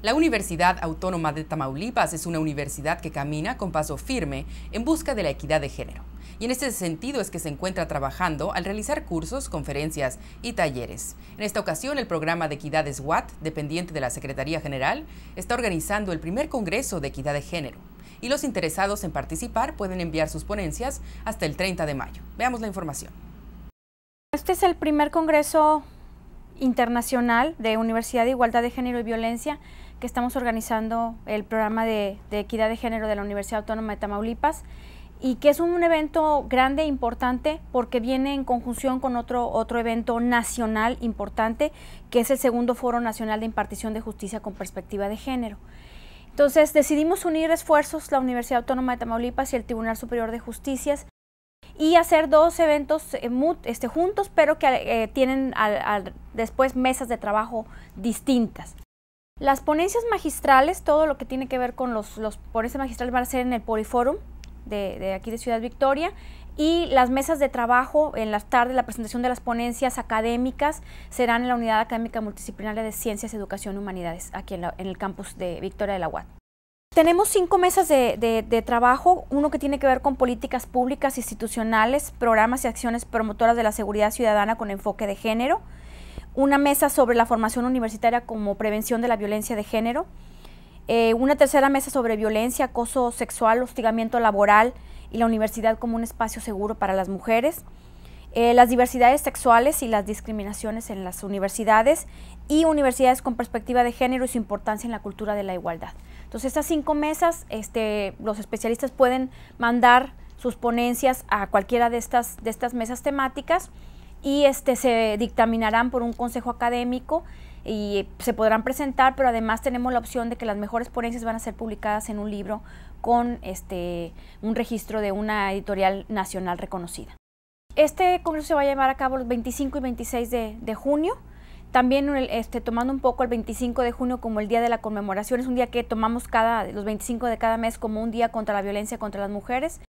La Universidad Autónoma de Tamaulipas es una universidad que camina con paso firme en busca de la equidad de género. Y en este sentido es que se encuentra trabajando al realizar cursos, conferencias y talleres. En esta ocasión, el programa de Equidad SWAT, dependiente de la Secretaría General, está organizando el primer Congreso de Equidad de Género. Y los interesados en participar pueden enviar sus ponencias hasta el 30 de mayo. Veamos la información. Este es el primer Congreso Internacional de Universidad de Igualdad de Género y Violencia que estamos organizando el programa de, equidad de género de la Universidad Autónoma de Tamaulipas y que es un evento grande, e importante, porque viene en conjunción con otro, evento nacional importante, que es el segundo Foro Nacional de Impartición de Justicia con Perspectiva de Género. Entonces decidimos unir esfuerzos, la Universidad Autónoma de Tamaulipas y el Tribunal Superior de Justicias, y hacer dos eventos eh, este, juntos, pero que eh, tienen después mesas de trabajo distintas. Las ponencias magistrales, todo lo que tiene que ver con los, los ponencias magistrales van a ser en el Poliforum de, aquí de Ciudad Victoria y las mesas de trabajo en las tardes, la presentación de las ponencias académicas serán en la Unidad Académica Multidisciplinaria de Ciencias, Educación y Humanidades, aquí en, el campus de Victoria de la UAT. Tenemos cinco mesas de, trabajo, uno que tiene que ver con políticas públicas, institucionales, programas y acciones promotoras de la seguridad ciudadana con enfoque de género, una mesa sobre la formación universitaria como prevención de la violencia de género, eh, una tercera mesa sobre violencia, acoso sexual, hostigamiento laboral y la universidad como un espacio seguro para las mujeres, eh, las diversidades sexuales y las discriminaciones en las universidades y universidades con perspectiva de género y su importancia en la cultura de la igualdad. Entonces, estas cinco mesas, este, los especialistas pueden mandar sus ponencias a cualquiera de de estas mesas temáticas y este, se dictaminarán por un consejo académico y se podrán presentar, pero además tenemos la opción de que las mejores ponencias van a ser publicadas en un libro con este, un registro de una editorial nacional reconocida. Este congreso se va a llevar a cabo los 25 y 26 de, junio. También este, tomando un poco el 25 de junio como el día de la conmemoración, es un día que tomamos los 25 de cada mes como un día contra la violencia contra las mujeres.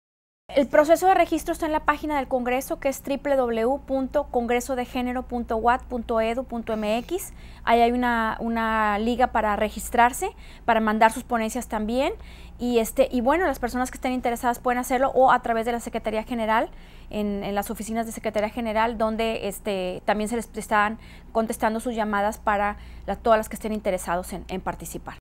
El proceso de registro está en la página del Congreso que es www.congresodegénero.wat.edu.mx. Ahí hay una, una, liga para registrarse, para mandar sus ponencias también. Y, este, y bueno, las personas que estén interesadas pueden hacerlo o a través de la Secretaría General, en, las oficinas de Secretaría General, donde este, también se les están contestando sus llamadas para todas las que estén interesados en participar.